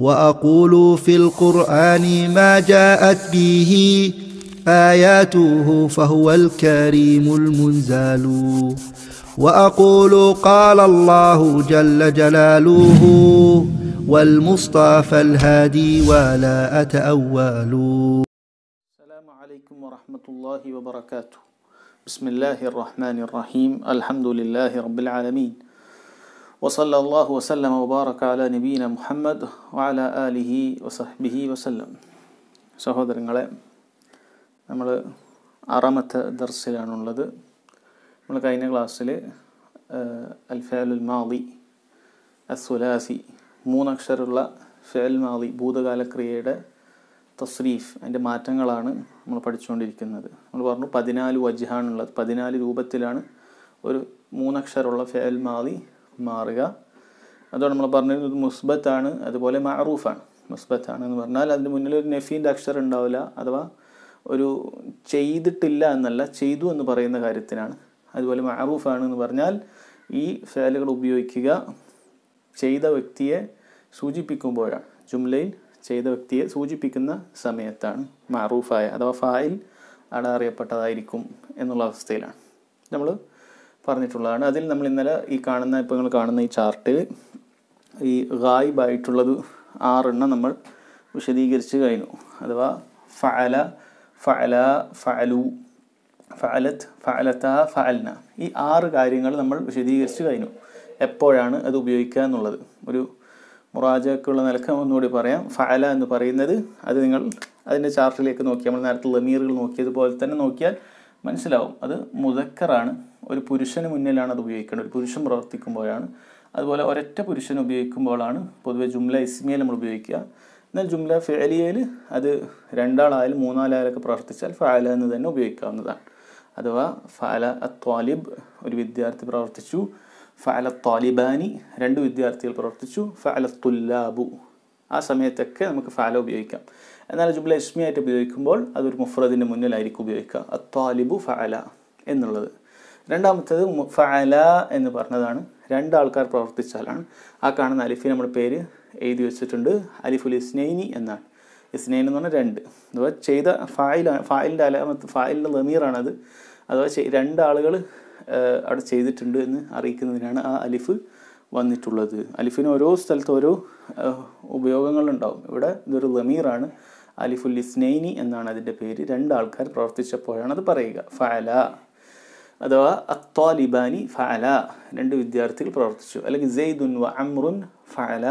واقول في القران ما جاءت به اياته فهو الكريم المنزال واقول قال الله جل جلاله والمصطفى الهادي ولا اتاول السلام عليكم ورحمه الله وبركاته بسم الله الرحمن الرحيم الحمد لله رب العالمين وصلى الله وسلم وبارك على نبينا محمد وعلى آله وصحبه وسلم സഹോദരങ്ങളെ നമ്മൾ ആറാമത്തെ ദർസിലാണുള്ളത് നമ്മൾ കഴിഞ്ഞ ക്ലാസ്സിൽ അൽഫാലുൽ മാളി അസുലാസി മൂന്നക്ഷരമുള്ള ഫേൽ മാളി ഭൂതകാലക്രിയയുടെ തസ്രീഫ് അതിൻ്റെ മാറ്റങ്ങളാണ് നമ്മൾ പഠിച്ചുകൊണ്ടിരിക്കുന്നത് നമ്മൾ പറഞ്ഞു പതിനാല് വജ്ഹാണുള്ളത് പതിനാല് രൂപത്തിലാണ് ഒരു മൂന്നക്ഷരമുള്ള ഫേൽ മാളി മാറുക അതോടെ നമ്മൾ പറഞ്ഞിരുന്നത് മുസ്ബത്താണ് അതുപോലെ മഅറൂഫാണ് മുസ്ബത്താണ് എന്ന് പറഞ്ഞാൽ അതിന് മുന്നിൽ ഒരു നെഫീൻ്റെ അക്ഷരം ഉണ്ടാവില്ല അഥവാ ഒരു ചെയ്തിട്ടില്ല എന്നല്ല ചെയ്തു എന്ന് പറയുന്ന കാര്യത്തിനാണ് അതുപോലെ മഅറൂഫാണ് എന്ന് പറഞ്ഞാൽ ഈ ഫേലുകൾ ഉപയോഗിക്കുക ചെയ്ത വ്യക്തിയെ സൂചിപ്പിക്കുമ്പോഴാണ് ജുംലയിൽ ചെയ്ത വ്യക്തിയെ സൂചിപ്പിക്കുന്ന സമയത്താണ് മാറൂഫായ അഥവാ ഫായിൽ അടാറിയപ്പെട്ടതായിരിക്കും അറിയപ്പെട്ടതായിരിക്കും എന്നുള്ള അവസ്ഥയിലാണ് നമ്മൾ പറഞ്ഞിട്ടുള്ളതാണ് അതിൽ നമ്മൾ ഇന്നലെ ഈ കാണുന്ന ഇപ്പോൾ നിങ്ങൾ കാണുന്ന ഈ ചാർട്ടിൽ ഈ ഗായിബായിട്ടുള്ളത് ആറെണ്ണം നമ്മൾ വിശദീകരിച്ച് കഴിഞ്ഞു അഥവാ ഫഅല ഫഅല ഫഅലു ഫലത്ത് ഫലത്ത ഫലന ഈ ആറ് കാര്യങ്ങൾ നമ്മൾ വിശദീകരിച്ച് കഴിഞ്ഞു എപ്പോഴാണ് അത് ഉപയോഗിക്കുക എന്നുള്ളത് ഒരു മുറാജക്കുള്ള നിലക്ക് ഒന്നുകൂടി പറയാം ഫഅല എന്ന് പറയുന്നത് അത് നിങ്ങൾ അതിൻ്റെ ചാർട്ടിലേക്ക് നോക്കി നമ്മൾ നേരത്തെ ലമീറുകൾ നോക്കിയതുപോലെ തന്നെ നോക്കിയാൽ മനസ്സിലാവും അത് മുതക്കറാണ് ഒരു പുരുഷന് മുന്നിലാണ് അത് ഉപയോഗിക്കേണ്ടത് ഒരു പുരുഷൻ പ്രവർത്തിക്കുമ്പോഴാണ് അതുപോലെ ഒരൊറ്റ പുരുഷൻ ഉപയോഗിക്കുമ്പോഴാണ് പൊതുവെ ജുംല ഇസ്മിയെ നമ്മൾ ഉപയോഗിക്കുക എന്നാൽ ജുംല ഫേലിയയിൽ അത് രണ്ടാളായാലും മൂന്നാളായാലൊക്കെ പ്രവർത്തിച്ചാൽ ഫാല എന്ന് തന്നെ ഉപയോഗിക്കാവുന്നതാണ് അഥവാ ഫാല അത്വാലിബ് ഒരു വിദ്യാർത്ഥി പ്രവർത്തിച്ചു ഫാല ത്വാലിബാനി രണ്ട് വിദ്യാർത്ഥികൾ പ്രവർത്തിച്ചു ഫാല തുല്ലാബു ആ സമയത്തൊക്കെ നമുക്ക് ഫാല ഉപയോഗിക്കാം എന്നാൽ ജുബ്ല ഇസ്മിയായിട്ട് ഉപയോഗിക്കുമ്പോൾ അതൊരു മുഫ്രദിൻ്റെ മുന്നിലായിരിക്കും ഉപയോഗിക്കുക അത്വാലിബു ഫഅല എന്നുള്ളത് രണ്ടാമത്തേത് ഫഅല എന്ന് പറഞ്ഞതാണ് രണ്ട് ആൾക്കാർ പ്രവർത്തിച്ചാലാണ് ആ കാണുന്ന അലിഫി നമ്മൾ പേര് എഴുതി വെച്ചിട്ടുണ്ട് അലിഫുൽ ഇസ്നൈനി എന്നാണ് ഇസ്നൈൻ എന്ന് പറഞ്ഞാൽ രണ്ട് അഥവാ ചെയ്ത ഫായിൽ ഫായിലിൻ്റെ അലാമത്ത് ഫായിലിൻ്റെ ലമീറാണത് അഥവാ രണ്ടാളുകൾ അവിടെ ചെയ്തിട്ടുണ്ട് എന്ന് അറിയിക്കുന്നതിനാണ് ആ അലിഫ് വന്നിട്ടുള്ളത് അലിഫിന് ഓരോ സ്ഥലത്ത് ഓരോ ഉപയോഗങ്ങളുണ്ടാവും ഇവിടെ ഇതൊരു ലമീറാണ് അലിഫുൽ ഇസ്നൈനി എന്നാണ് അതിൻ്റെ പേര് രണ്ട് ആൾക്കാർ പ്രവർത്തിച്ചപ്പോഴാണ് അത് പറയുക ഫഅല അഥവാ അത്താലിബാനി ഫഅല രണ്ട് വിദ്യാർത്ഥികൾ പ്രവർത്തിച്ചു അല്ലെങ്കിൽ ജെയ്ദുൻ വ അമ്രുൻ ഫഅല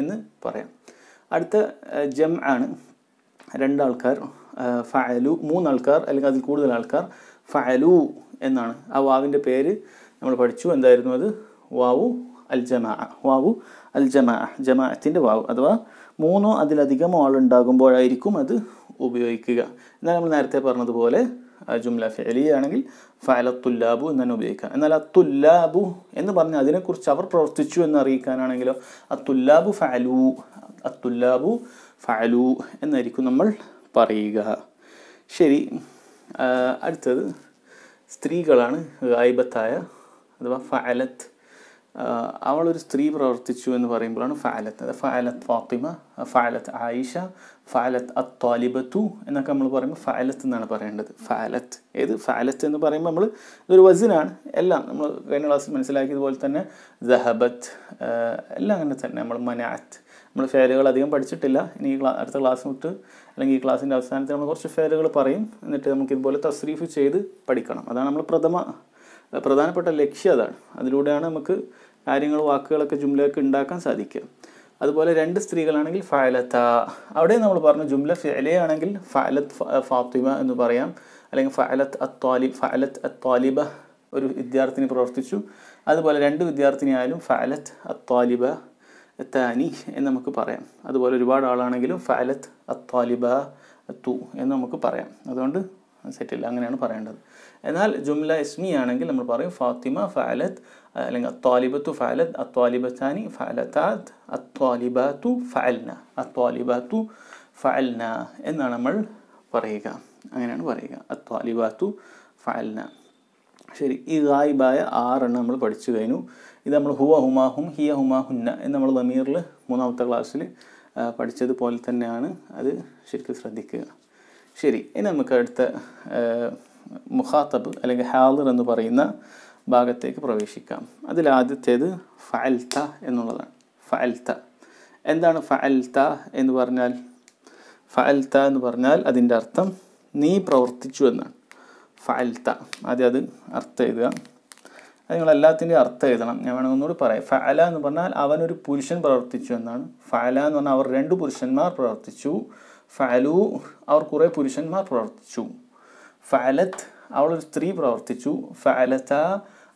എന്ന് പറയാം അടുത്ത ജം ആണ് രണ്ടാൾക്കാർ ഫഅലു മൂന്നാൾക്കാർ അല്ലെങ്കിൽ അതിൽ കൂടുതൽ ആൾക്കാർ ഫഅലു എന്നാണ് ആ വാവിൻ്റെ പേര് നമ്മൾ പഠിച്ചു എന്തായിരുന്നു അത് വാവു അൽ ജമാ വാവു അൽ ജമാ ജമാഅത്തിൻ്റെ വാവ് അഥവാ മൂന്നോ അതിലധികമോ ആളുണ്ടാകുമ്പോഴായിരിക്കും അത് ഉപയോഗിക്കുക എന്നാൽ നമ്മൾ നേരത്തെ പറഞ്ഞതുപോലെ ജുംല ഫെലി ആണെങ്കിൽ ഫലത്തുല്ലാബു എന്നാണ് ഉപയോഗിക്കാം എന്നാൽ അത്തുല്ലാബു എന്ന് പറഞ്ഞ അതിനെക്കുറിച്ച് അവർ പ്രവർത്തിച്ചു എന്ന് അറിയിക്കാനാണെങ്കിലോ അത്തുല്ലാബു ഫാലു അത്തുല്ലാബു ഫാലു എന്നായിരിക്കും നമ്മൾ പറയുക ശരി അടുത്തത് സ്ത്രീകളാണ് ഗായിബത്തായ അഥവാ ഫലത്ത് അവളൊരു സ്ത്രീ പ്രവർത്തിച്ചു എന്ന് പറയുമ്പോഴാണ് ഫാലത്ത് ഫാലത്ത് ഫാത്തിമ ഫാലത്ത് ആയിഷ ഫാലത്ത് അത്വാലിബത്തു എന്നൊക്കെ നമ്മൾ പറയുമ്പോൾ ഫാലത്ത് എന്നാണ് പറയേണ്ടത് ഫാലത്ത് ഏത് ഫാലത്ത് എന്ന് പറയുമ്പോൾ നമ്മൾ ഇതൊരു വസിനാണ് എല്ലാം നമ്മൾ കഴിഞ്ഞ ക്ലാസ്സിൽ മനസ്സിലാക്കിയതുപോലെ തന്നെ ജഹബത്ത് എല്ലാം അങ്ങനെ തന്നെ നമ്മൾ മനാത്ത് നമ്മൾ ഫേലുകൾ അധികം പഠിച്ചിട്ടില്ല ഇനി ഈ ക്ലാ അടുത്ത ക്ലാസ് തൊട്ട് അല്ലെങ്കിൽ ഈ ക്ലാസ്സിൻ്റെ അവസാനത്തിൽ നമ്മൾ കുറച്ച് ഫേലുകൾ പറയും എന്നിട്ട് നമുക്ക് ഇതുപോലെ തസ്രീഫ് ചെയ്ത് പഠിക്കണം അതാണ് നമ്മൾ പ്രഥമ പ്രധാനപ്പെട്ട ലക്ഷ്യം അതാണ് അതിലൂടെയാണ് നമുക്ക് കാര്യങ്ങൾ വാക്കുകളൊക്കെ ജുംലയൊക്കെ ഉണ്ടാക്കാൻ സാധിക്കുക അതുപോലെ രണ്ട് സ്ത്രീകളാണെങ്കിൽ ഫയലത്ത അവിടെ നമ്മൾ പറഞ്ഞു ജുംല ഫലയാണെങ്കിൽ ഫയലത്ത് ഫാത്തിമ എന്ന് പറയാം അല്ലെങ്കിൽ ഫയലത്ത് അത്വാലിബ് ഫയലത്ത് അത്വാലിബ ഒരു വിദ്യാർത്ഥിനി പ്രവർത്തിച്ചു അതുപോലെ രണ്ട് വിദ്യാർത്ഥിനിയായാലും ഫയലത്ത് അത്വാലിബ താനി എന്ന് നമുക്ക് പറയാം അതുപോലെ ഒരുപാട് ആളാണെങ്കിലും ഫയലത്ത് അത്വാലിബ തു എന്ന് നമുക്ക് പറയാം അതുകൊണ്ട് സെറ്റില്ല അങ്ങനെയാണ് പറയേണ്ടത് എന്നാൽ ജുംല ഇസ്മി ആണെങ്കിൽ നമ്മൾ പറയും ഫാത്തിമ ഫാലത്ത് അല്ലെങ്കിൽ അത്വാലിബത്തു ഫാലത്ത് അത്വാലിബത്താനി ഫാലത്താത്ത് അത്വാലിബാത്തു ഫാൽന അത്വാലിബാത്തു ഫാൽന എന്നാണ് നമ്മൾ പറയുക അങ്ങനെയാണ് പറയുക അത്വാലിബാത്തു ഫാൽന ശരി ഈ ഗായിബായ ആറെണ്ണം നമ്മൾ പഠിച്ചു കഴിഞ്ഞു ഇത് നമ്മൾ ഹുവ ഹുമാഹും ഹിയ ഹുമാഹുന്ന എന്ന് നമ്മൾ ബമീറിൽ മൂന്നാമത്തെ ക്ലാസ്സിൽ പഠിച്ചതുപോലെ തന്നെയാണ് അത് ശരിക്കും ശ്രദ്ധിക്കുക ശരി ഇനി നമുക്ക് അടുത്ത മുഖാത്തബ് അല്ലെങ്കിൽ ഹാദർ എന്ന് പറയുന്ന ഭാഗത്തേക്ക് പ്രവേശിക്കാം അതിൽ ആദ്യത്തേത് ഫഅൽത എന്നുള്ളതാണ് ഫഅൽത എന്താണ് ഫഅൽത എന്ന് പറഞ്ഞാൽ ഫഅൽത്ത എന്ന് പറഞ്ഞാൽ അതിൻ്റെ അർത്ഥം നീ പ്രവർത്തിച്ചു എന്നാണ് ഫഅൽത ആദ്യം അത് അർത്ഥം എഴുതുക അത് നിങ്ങൾ എല്ലാത്തിൻ്റെയും അർത്ഥം എഴുതണം ഞാൻ വേണമെങ്കിൽ ഒന്നുകൂടി പറയാം ഫഅല എന്ന് പറഞ്ഞാൽ അവനൊരു പുരുഷൻ പ്രവർത്തിച്ചു എന്നാണ് ഫഅല എന്ന് പറഞ്ഞാൽ അവർ രണ്ട് പുരുഷന്മാർ പ്രവർത്തിച്ചു ഫലു അവർ കുറേ പുരുഷന്മാർ പ്രവർത്തിച്ചു ഫലത്ത് അവളൊരു സ്ത്രീ പ്രവർത്തിച്ചു ഫലത്ത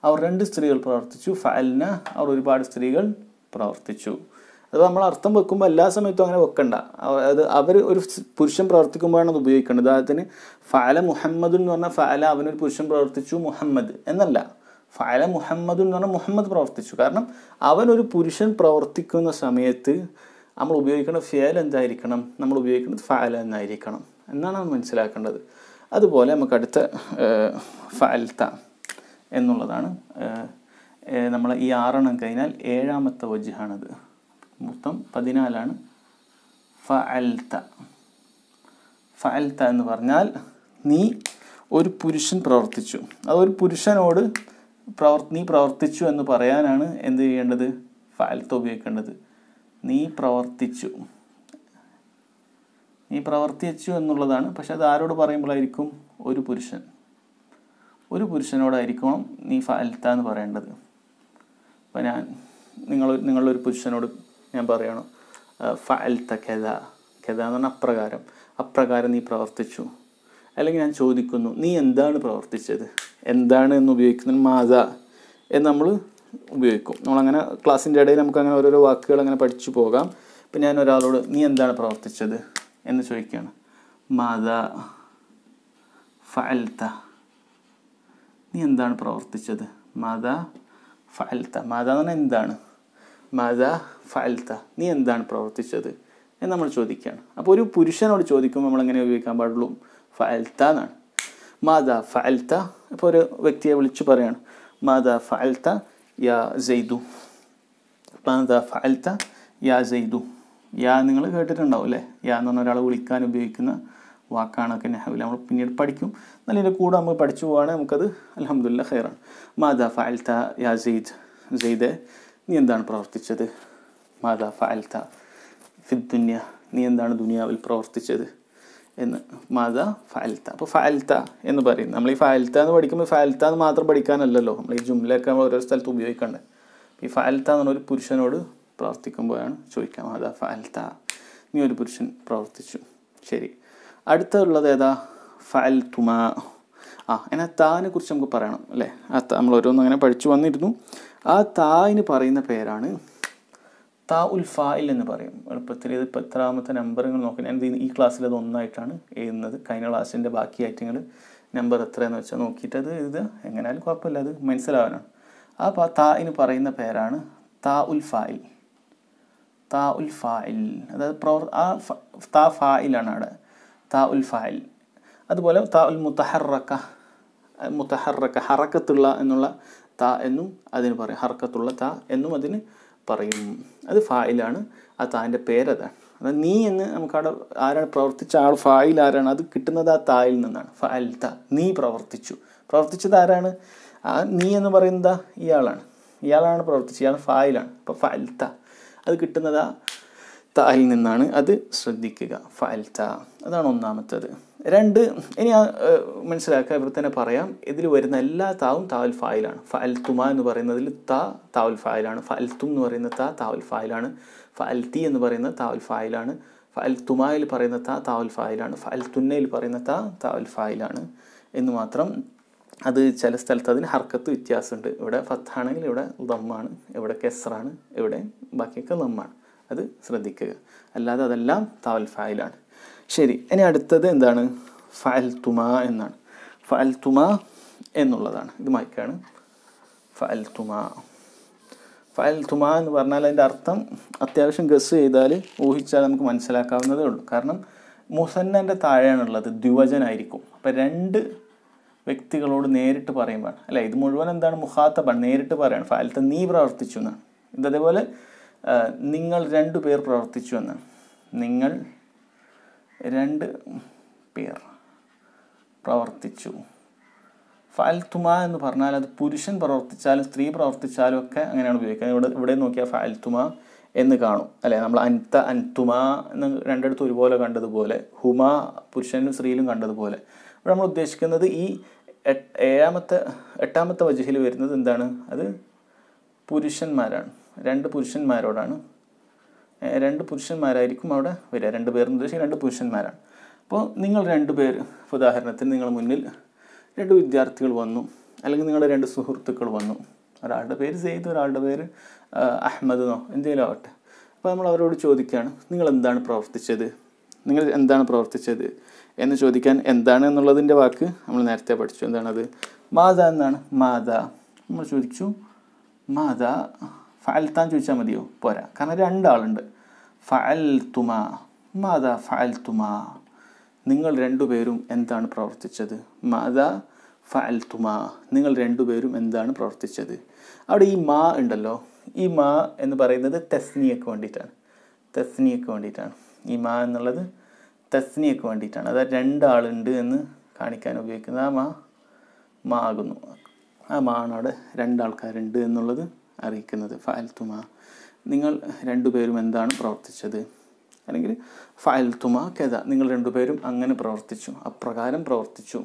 അവർ രണ്ട് സ്ത്രീകൾ പ്രവർത്തിച്ചു ഫലന അവർ ഒരുപാട് സ്ത്രീകൾ പ്രവർത്തിച്ചു അത് നമ്മൾ അർത്ഥം വെക്കുമ്പോൾ എല്ലാ സമയത്തും അങ്ങനെ വെക്കണ്ട അത് അവർ ഒരു പുരുഷൻ പ്രവർത്തിക്കുമ്പോഴാണ് അത് ഉപയോഗിക്കേണ്ടത് ഉദാഹരണത്തിന് ഫാല മുഹമ്മദ് എന്ന് പറഞ്ഞാൽ ഫാല അവനൊരു പുരുഷൻ പ്രവർത്തിച്ചു മുഹമ്മദ് എന്നല്ല ഫാല മുഹമ്മദ് എന്ന് പറഞ്ഞാൽ മുഹമ്മദ് പ്രവർത്തിച്ചു കാരണം അവനൊരു പുരുഷൻ പ്രവർത്തിക്കുന്ന സമയത്ത് നമ്മൾ ഉപയോഗിക്കുന്ന ഫിയൽ എന്തായിരിക്കണം നമ്മൾ ഉപയോഗിക്കുന്നത് ഫയൽ എന്നായിരിക്കണം എന്നാണ് നമ്മൾ മനസ്സിലാക്കേണ്ടത് അതുപോലെ നമുക്ക് അടുത്ത ഫാൽത്ത എന്നുള്ളതാണ് നമ്മൾ ഈ ആറെണ്ണം കഴിഞ്ഞാൽ ഏഴാമത്തെ വജുഹാണത് മൊത്തം പതിനാലാണ് ഫഅൽത്ത ഫഅൽത്ത എന്ന് പറഞ്ഞാൽ നീ ഒരു പുരുഷൻ പ്രവർത്തിച്ചു അത് ഒരു പുരുഷനോട് പ്രവർ നീ പ്രവർത്തിച്ചു എന്ന് പറയാനാണ് എന്ത് ചെയ്യേണ്ടത് ഫഅൽത്ത ഉപയോഗിക്കേണ്ടത് നീ പ്രവർത്തിച്ചു നീ പ്രവർത്തിച്ചു എന്നുള്ളതാണ് പക്ഷെ അത് ആരോട് പറയുമ്പോഴായിരിക്കും ഒരു പുരുഷൻ ഒരു പുരുഷനോടായിരിക്കണം നീ ഫാൽത്ത എന്ന് പറയേണ്ടത് അപ്പോൾ ഞാൻ നിങ്ങൾ നിങ്ങളൊരു പുരുഷനോട് ഞാൻ പറയണം ഫാൽത്ത കഥ കഥ എന്ന് പറഞ്ഞാൽ അപ്രകാരം അപ്രകാരം നീ പ്രവർത്തിച്ചു അല്ലെങ്കിൽ ഞാൻ ചോദിക്കുന്നു നീ എന്താണ് പ്രവർത്തിച്ചത് എന്താണ് എന്ന് ഉപയോഗിക്കുന്നത് മാതാ എന്ന് നമ്മൾ ഉപയോഗിക്കും നമ്മളങ്ങനെ ക്ലാസ്സിൻ്റെ ഇടയിൽ നമുക്ക് അങ്ങനെ ഓരോരോ വാക്കുകൾ അങ്ങനെ പഠിച്ചു പോകാം ഇപ്പം ഞാൻ ഒരാളോട് നീ എന്താണ് പ്രവർത്തിച്ചത് എന്ന് ചോദിക്കുകയാണ് മാത ഫൽത്ത നീ എന്താണ് പ്രവർത്തിച്ചത് മാത ഫൽത്ത മാത എന്ന് പറഞ്ഞാൽ എന്താണ് മാത ഫൽത്ത നീ എന്താണ് പ്രവർത്തിച്ചത് എന്ന് നമ്മൾ ചോദിക്കുകയാണ് അപ്പോൾ ഒരു പുരുഷനോട് ചോദിക്കുമ്പോൾ നമ്മളെങ്ങനെ ഉപയോഗിക്കാൻ പാടുള്ളൂ ഫൽത്ത എന്നാണ് മാത ഫൽത്ത ഇപ്പോൾ ഒരു വ്യക്തിയെ വിളിച്ചു പറയാണ് മാത ഫൽത്ത يا സെയ്തു പാന്ത ഫഅൽത്ത യാ സെയ്തു യാ നിങ്ങൾ കേട്ടിട്ടുണ്ടാവും അല്ലേ യാ എന്ന് പറഞ്ഞ ഒരാൾ വിളിക്കാൻ ഉപയോഗിക്കുന്ന വാക്കാണൊക്കെ നെഹവിൽ നമ്മൾ പിന്നീട് പഠിക്കും എന്നാൽ ഇതിൻ്റെ കൂടെ നമ്മൾ പഠിച്ചു പോവുകയാണെങ്കിൽ നമുക്കത് അലഹമുല്ല ഖൈറാണ് മാതാ ഫഅൽത്ത യാ സെയ്ദ് സെയ്ദ് നീ എന്താണ് പ്രവർത്തിച്ചത് മാതാ ഫഅൽത്ത ഫിദ്ദുന്യ നീ എന്താണ് ദുനിയാവിൽ പ്രവർത്തിച്ചത് എന്ന് മത ഫാൽത്ത അപ്പോൾ ഫാൽത്ത എന്ന് പറയും നമ്മൾ ഈ ഫാൽത്ത എന്ന് പഠിക്കുമ്പോൾ ഫാൽത്ത എന്ന് മാത്രം പഠിക്കാനല്ലല്ലോ നമ്മൾ ഈ ജുംലയൊക്കെ നമ്മൾ ഓരോ സ്ഥലത്ത് ഉപയോഗിക്കേണ്ടത് ഈ ഫാൽത്ത എന്ന് ഒരു പുരുഷനോട് പ്രവർത്തിക്കുമ്പോഴാണ് ചോദിക്കാം അതാ ഫാൽത്ത നീ ഒരു പുരുഷൻ പ്രവർത്തിച്ചു ശരി അടുത്തുള്ളത് ഏതാ ഫാൽത്തുമ ആ അങ്ങനെ താനെ കുറിച്ച് നമുക്ക് പറയണം അല്ലേ ആ നമ്മൾ ഓരോന്നും അങ്ങനെ പഠിച്ചു വന്നിരുന്നു ആ തായിന് പറയുന്ന പേരാണ് താ ഉൽ ഫായിൽ എന്ന് പറയും എളുപ്പത്തിൽ ഇത് ഇപ്പോൾ എത്രാമത്തെ നമ്പറുകൾ നോക്കി ഞാൻ ഈ ക്ലാസ്സിൽ അത് ഒന്നായിട്ടാണ് എഴുതുന്നത് കഴിഞ്ഞ ക്ലാസ്സിൻ്റെ ബാക്കി ഐറ്റങ്ങൾ നമ്പർ എത്രയെന്ന് വെച്ചാൽ നോക്കിയിട്ട് അത് ഇത് എങ്ങനെയാലും കുഴപ്പമില്ല അത് മനസ്സിലാവാനാണ് ആ താ എന്ന് പറയുന്ന പേരാണ് താ ഉൽ ഫായിൽ താ ഉൽ ഫായിൽ അതായത് പ്രവർ ആ താ ഫായിലാണ് അവിടെ താ ഉൽ ഫായിൽ അതുപോലെ താ ഉൽ മുത്തഹറക്ക മുത്തഹറക്ക ഹറക്കത്തുള്ള എന്നുള്ള താ എന്നും അതിന് പറയും ഹറക്കത്തുള്ള താ എന്നും അതിന് പറയും അത് ഫായിലാണ് ആ താൻ്റെ പേരതാണ് അത് നീ എന്ന് നമുക്കവിടെ ആരാണ് പ്രവർത്തിച്ച ആൾ ഫായിൽ ആരാണ് അത് കിട്ടുന്നത് ആ തായിൽ നിന്നാണ് ഫായിൽ ത നീ പ്രവർത്തിച്ചു പ്രവർത്തിച്ചത് ആരാണ് ആ നീ എന്ന് പറയുന്നത് ഇയാളാണ് ഇയാളാണ് പ്രവർത്തിച്ചത് ഇയാൾ ഫായിലാണ് അപ്പോൾ ഫായിൽ ത അത് കിട്ടുന്നത് ആ തായിൽ നിന്നാണ് അത് ശ്രദ്ധിക്കുക ഫായിൽ ത അതാണ് ഒന്നാമത്തത് രണ്ട് ഇനി ആ മനസ്സിലാക്കുക ഇവിടെ തന്നെ പറയാം ഇതിൽ വരുന്ന എല്ലാ താവും താവൽ ഫായിലാണ് അൽത്തുമ എന്ന് പറയുന്നതിൽ താ താവൽ ഫായിലാണ് അൽത്തും എന്ന് പറയുന്ന താ താവൽ ഫായിലാണ് അൽത്തി എന്ന് പറയുന്ന താവൽ ഫായിലാണ് അൽത്തുമായിൽ പറയുന്ന താ താവൽ ഫായിലാണ് അൽത്തുന്നയിൽ പറയുന്ന താ താവൽ ഫായിലാണ് എന്ന് മാത്രം അത് ചില സ്ഥലത്ത് അതിന് ഹർക്കത്ത് വ്യത്യാസമുണ്ട് ഇവിടെ ഫത്താണെങ്കിൽ ഇവിടെ ദമ്മാണ് ഇവിടെ കെസറാണ് ഇവിടെ ബാക്കിയൊക്കെ ദമ്മാണ് അത് ശ്രദ്ധിക്കുക അല്ലാതെ അതെല്ലാം താവൽ ഫായിലാണ് ശരി ഇനി അടുത്തത് എന്താണ് ഫഅൽ എന്നാണ് ഫഅൽ എന്നുള്ളതാണ് ഇത് മയക്കാണ് ഫഅൽ തുമ എന്ന് പറഞ്ഞാൽ അതിൻ്റെ അർത്ഥം അത്യാവശ്യം ഗസ് ചെയ്താൽ ഊഹിച്ചാൽ നമുക്ക് മനസ്സിലാക്കാവുന്നതേ ഉള്ളൂ കാരണം മുസന്നൻ്റെ താഴെയാണുള്ളത് ദ്വിവചനായിരിക്കും അപ്പോൾ രണ്ട് വ്യക്തികളോട് നേരിട്ട് പറയുമ്പോൾ അല്ല ഇത് മുഴുവൻ എന്താണ് മുഖാത്തബാണ് നേരിട്ട് പറയാണ് ഫാലത്ത് നീ പ്രവർത്തിച്ചു എന്നാണ് ഇതേപോലെ നിങ്ങൾ രണ്ടു പേർ പ്രവർത്തിച്ചു എന്നാണ് നിങ്ങൾ രണ്ട് പേർ പ്രവർത്തിച്ചു ഫാൽത്തുമ എന്ന് പറഞ്ഞാൽ അത് പുരുഷൻ പ്രവർത്തിച്ചാലും സ്ത്രീ പ്രവർത്തിച്ചാലും ഒക്കെ അങ്ങനെയാണ് ഉപയോഗിക്കുക ഇവിടെ ഇവിടെ നോക്കിയാൽ ഫാൽത്തുമ എന്ന് കാണും അല്ലേ നമ്മൾ അൻത അൻതുമ എന്ന് രണ്ടിടത്തും ഒരുപോലെ കണ്ടതുപോലെ ഹുമ പുരുഷനും സ്ത്രീയിലും കണ്ടതുപോലെ ഇവിടെ നമ്മൾ ഉദ്ദേശിക്കുന്നത് ഈ ഏഴാമത്തെ എട്ടാമത്തെ വജുഹിൽ വരുന്നത് എന്താണ് അത് പുരുഷന്മാരാണ് രണ്ട് പുരുഷന്മാരോടാണ് രണ്ട് പുരുഷന്മാരായിരിക്കും അവിടെ വരിക രണ്ട് പേർ ഉദ്ദേശിക്കുക രണ്ട് പുരുഷന്മാരാണ് അപ്പോൾ നിങ്ങൾ രണ്ട് പേര് ഉദാഹരണത്തിന് നിങ്ങൾ മുന്നിൽ രണ്ട് വിദ്യാർത്ഥികൾ വന്നു അല്ലെങ്കിൽ നിങ്ങളുടെ രണ്ട് സുഹൃത്തുക്കൾ വന്നു ഒരാളുടെ പേര് സെയ്ദ് ഒരാളുടെ പേര് അഹമ്മദ് എന്നോ എന്തെങ്കിലും ആവട്ടെ അപ്പോൾ നമ്മൾ അവരോട് ചോദിക്കുകയാണ് നിങ്ങൾ എന്താണ് പ്രവർത്തിച്ചത് നിങ്ങൾ എന്താണ് പ്രവർത്തിച്ചത് എന്ന് ചോദിക്കാൻ എന്താണ് എന്നുള്ളതിൻ്റെ വാക്ക് നമ്മൾ നേരത്തെ പഠിച്ചു എന്താണത് മാത എന്നാണ് മാത നമ്മൾ ചോദിച്ചു മാത ഫാൽത്താൻ ചോദിച്ചാൽ മതിയോ പോരാ കാരണം രണ്ടാളുണ്ട് ഫഅൽ തുമ മാതാ ഫഅൽ തുമ നിങ്ങൾ രണ്ടുപേരും എന്താണ് പ്രവർത്തിച്ചത് മാത ഫഅൽ തുമ നിങ്ങൾ രണ്ടുപേരും എന്താണ് പ്രവർത്തിച്ചത് അവിടെ ഈ മാ ഉണ്ടല്ലോ ഈ മാ എന്ന് പറയുന്നത് തെസ്നിയക്ക് വേണ്ടിയിട്ടാണ് തെസ്നിയക്ക് വേണ്ടിയിട്ടാണ് ഈ മാ എന്നുള്ളത് തെസ്നിയക്ക് വേണ്ടിയിട്ടാണ് അതായത് രണ്ടാളുണ്ട് എന്ന് കാണിക്കാൻ ഉപയോഗിക്കുന്ന ആ മാ മാ ആകുന്നു ആ മാ രണ്ടാൾക്കാരുണ്ട് എന്നുള്ളത് അറിയിക്കുന്നത് ഫാൽത്തുമാ നിങ്ങൾ രണ്ടുപേരും എന്താണ് പ്രവർത്തിച്ചത് അല്ലെങ്കിൽ ഫയൽത്തുമ കെത നിങ്ങൾ രണ്ടുപേരും അങ്ങനെ പ്രവർത്തിച്ചു അപ്രകാരം പ്രവർത്തിച്ചു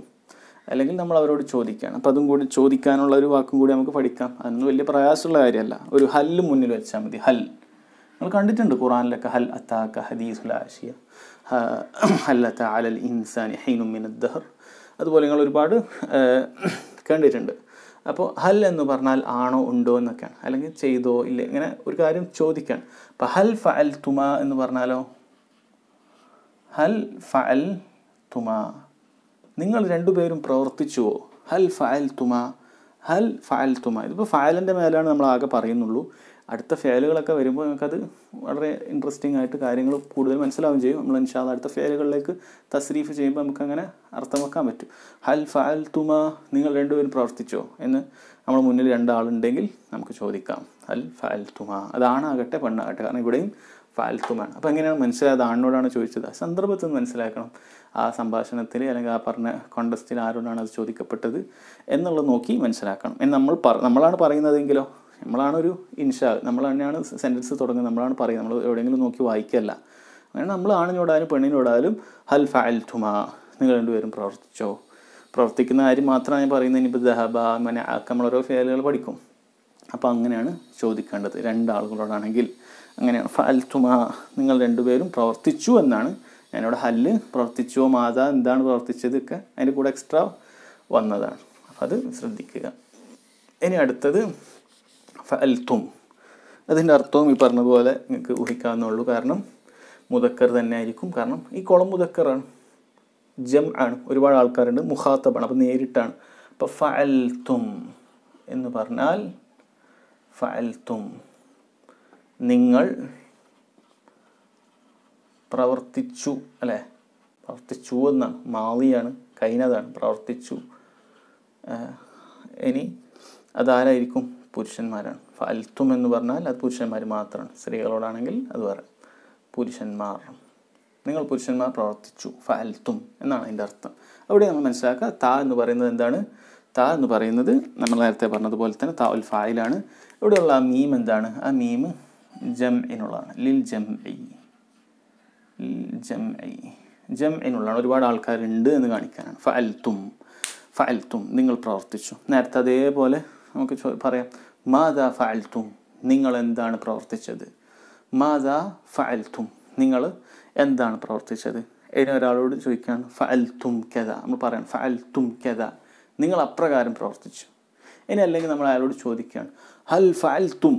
അല്ലെങ്കിൽ നമ്മൾ അവരോട് ചോദിക്കുകയാണ് അപ്പോൾ അതും കൂടി ചോദിക്കാനുള്ള ഒരു വാക്കും കൂടി നമുക്ക് പഠിക്കാം അതൊന്നും വലിയ പ്രയാസമുള്ള കാര്യമല്ല ഒരു ഹല്ല് മുന്നിൽ വെച്ചാൽ മതി ഹൽ നമ്മൾ കണ്ടിട്ടുണ്ട് ഖുറാനിലൊക്കെ ഹൽ അത്താക്ക ഹദീസുൽ ആശിയ ഹൽ അത്ത അലൽ ഇൻസാനി ഹൈനുമിൻ ദഹർ അതുപോലെ നിങ്ങൾ ഒരുപാട് കണ്ടിട്ടുണ്ട് അപ്പോൾ ഹൽ എന്ന് പറഞ്ഞാൽ ആണോ ഉണ്ടോ എന്നൊക്കെയാണ് അല്ലെങ്കിൽ ചെയ്തോ ഇല്ല ഇങ്ങനെ ഒരു കാര്യം ചോദിക്കുകയാണ് അപ്പോൾ ഹൽ ഫഅൽ തുമ എന്ന് പറഞ്ഞാലോ ഹൽ ഫഅൽ തുമ നിങ്ങൾ രണ്ടുപേരും പ്രവർത്തിച്ചുവോ ഹൽ ഫഅൽ തുമ ഹൽ ഫഅൽ തുമ ഇതിപ്പോൾ ഫയലിൻ്റെ മേലാണ് നമ്മൾ ആകെ പറയുന്നുള്ളൂ അടുത്ത ഫേലുകളൊക്കെ വരുമ്പോൾ നമുക്കത് വളരെ ഇൻട്രസ്റ്റിംഗ് ആയിട്ട് കാര്യങ്ങൾ കൂടുതൽ മനസ്സിലാവുകയും ചെയ്യും നമ്മൾ ഇൻഷാദ് അടുത്ത ഫേലുകളിലേക്ക് തസ്രീഫ് ചെയ്യുമ്പോൾ നമുക്കങ്ങനെ അർത്ഥം വെക്കാൻ പറ്റും ഹൽ ഫാൽ തുമ നിങ്ങൾ രണ്ടുപേരും പ്രവർത്തിച്ചോ എന്ന് നമ്മുടെ മുന്നിൽ രണ്ടാളുണ്ടെങ്കിൽ നമുക്ക് ചോദിക്കാം ഹൽ ഫാൽ തുമ അതാണാകട്ടെ പെണ്ണാകട്ടെ കാരണം ഇവിടെയും ഫാൽത്തുമാണ് അപ്പോൾ എങ്ങനെയാണ് മനസ്സിലായത് ആണിനോടാണ് ചോദിച്ചത് ആ സന്ദർഭത്തിൽ നിന്ന് മനസ്സിലാക്കണം ആ സംഭാഷണത്തിൽ അല്ലെങ്കിൽ ആ പറഞ്ഞ കോണ്ടസ്റ്റിൽ ആരോടാണ് അത് ചോദിക്കപ്പെട്ടത് എന്നുള്ളത് നോക്കി മനസ്സിലാക്കണം എന്ന് നമ്മൾ പറ നമ്മളാണ് പറയുന്നതെങ്കിലോ നമ്മളാണ് ഒരു ഇൻഷാ നമ്മൾ തന്നെയാണ് സെൻറ്റൻസ് തുടങ്ങുന്നത് നമ്മളാണ് പറയുന്നത് നമ്മൾ എവിടെയെങ്കിലും നോക്കി വായിക്കല്ല അങ്ങനെ നമ്മൾ ആണിനോടായാലും പെണ്ണിനോടായാലും ഹൽ ഫഅൽ ടുമാ നിങ്ങൾ രണ്ടുപേരും പ്രവർത്തിച്ചോ പ്രവർത്തിക്കുന്ന കാര്യം മാത്രമാണ് ഞാൻ പറയുന്നത് ഇനിയിപ്പോൾ ദഹബ മന നമ്മൾ ഓരോ ഫേലുകൾ പഠിക്കും അപ്പോൾ അങ്ങനെയാണ് ചോദിക്കേണ്ടത് രണ്ടാളുകളോടാണെങ്കിൽ അങ്ങനെയാണ് ഫൽത്തുമാ നിങ്ങൾ രണ്ടുപേരും പ്രവർത്തിച്ചു എന്നാണ് ഞാനിവിടെ ഹല്ല് പ്രവർത്തിച്ചോ മാത എന്താണ് പ്രവർത്തിച്ചതൊക്കെ അതിൻ്റെ കൂടെ എക്സ്ട്രാ വന്നതാണ് അപ്പോൾ അത് ശ്രദ്ധിക്കുക ഇനി അടുത്തത് ഫഅൽത്തും അതിൻ്റെ അർത്ഥവും ഈ പറഞ്ഞതുപോലെ നിങ്ങൾക്ക് ഊഹിക്കാവുന്നുള്ളൂ കാരണം മുതക്കർ തന്നെ ആയിരിക്കും കാരണം ഈ കുളം മുതക്കറാണ് ജം ആണ് ഒരുപാട് ആൾക്കാരുണ്ട് മുഹാത്തബാണ് അപ്പോൾ നേരിട്ടാണ് അപ്പോൾ ഫഅൽത്തും എന്ന് പറഞ്ഞാൽ ഫഅൽത്തും നിങ്ങൾ പ്രവർത്തിച്ചു അല്ലേ പ്രവർത്തിച്ചു എന്നാണ് മാവിയാണ് കഴിഞ്ഞതാണ് പ്രവർത്തിച്ചു ഇനി അതാരായിരിക്കും പുരുഷന്മാരാണ് ഫൽത്തും എന്ന് പറഞ്ഞാൽ അത് പുരുഷന്മാർ മാത്രമാണ് സ്ത്രീകളോടാണെങ്കിൽ അത് വേറെ പുരുഷന്മാർ നിങ്ങൾ പുരുഷന്മാർ പ്രവർത്തിച്ചു ഫൽത്തും എന്നാണ് അതിൻ്റെ അർത്ഥം അവിടെ നമ്മൾ മനസ്സിലാക്കുക താ എന്ന് പറയുന്നത് എന്താണ് താ എന്ന് പറയുന്നത് നമ്മൾ നേരത്തെ പറഞ്ഞതുപോലെ തന്നെ താ ഉൽ ഫായിലാണ് ഇവിടെയുള്ള ആ മീം എന്താണ് ആ മീം ജം എന്നുള്ളതാണ് ലിൽ ജം ഐ ജം ഐ ജം എന്നുള്ളതാണ് ഒരുപാട് ആൾക്കാരുണ്ട് എന്ന് കാണിക്കാനാണ് ഫൽത്തും ഫൽത്തും നിങ്ങൾ പ്രവർത്തിച്ചു നേരത്തെ അതേപോലെ നമുക്ക് പറയാം മാതാ ഫഅൽത്തും നിങ്ങൾ എന്താണ് പ്രവർത്തിച്ചത് മാതാ ഫഅൽത്തും നിങ്ങൾ എന്താണ് പ്രവർത്തിച്ചത് ഇനി ഒരാളോട് ചോദിക്കുകയാണ് ഫഅൽത്തും കഥ നമ്മൾ പറയാം ഫഅൽത്തും കഥ നിങ്ങൾ അപ്രകാരം പ്രവർത്തിച്ചു ഇനി അല്ലെങ്കിൽ നമ്മൾ അയാളോട് ചോദിക്കുകയാണ് ഹൽ ഫഅൽത്തും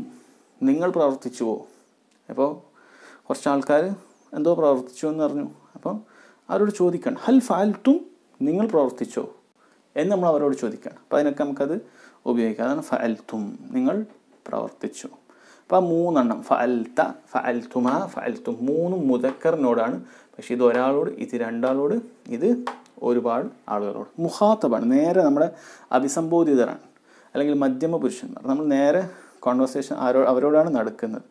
നിങ്ങൾ പ്രവർത്തിച്ചുവോ അപ്പോൾ കുറച്ച് ആൾക്കാർ എന്തോ പ്രവർത്തിച്ചു എന്ന് പറഞ്ഞു അപ്പം അവരോട് ചോദിക്കണം ഹൽ ഫാൽത്തും നിങ്ങൾ പ്രവർത്തിച്ചോ എന്ന് നമ്മൾ അവരോട് ചോദിക്കണം അപ്പം അതിനൊക്കെ നമുക്കത് ഉപയോഗിക്കുക ഫ അൽത്തും നിങ്ങൾ പ്രവർത്തിച്ചു അപ്പോൾ മൂന്നെണ്ണം അൽത്തുമ ഫ അൽത്തും മൂന്ന് മുതക്കറിനോടാണ് പക്ഷേ ഇത് ഒരാളോട് ഇത് രണ്ടാളോട് ഇത് ഒരുപാട് ആളുകളോട് മുഹാത്തബാണ് നേരെ നമ്മുടെ അഭിസംബോധിതരാണ് അല്ലെങ്കിൽ മധ്യമ പുരുഷന്മാർ നമ്മൾ നേരെ കോൺവെർസേഷൻ ആരോ അവരോടാണ് നടക്കുന്നത്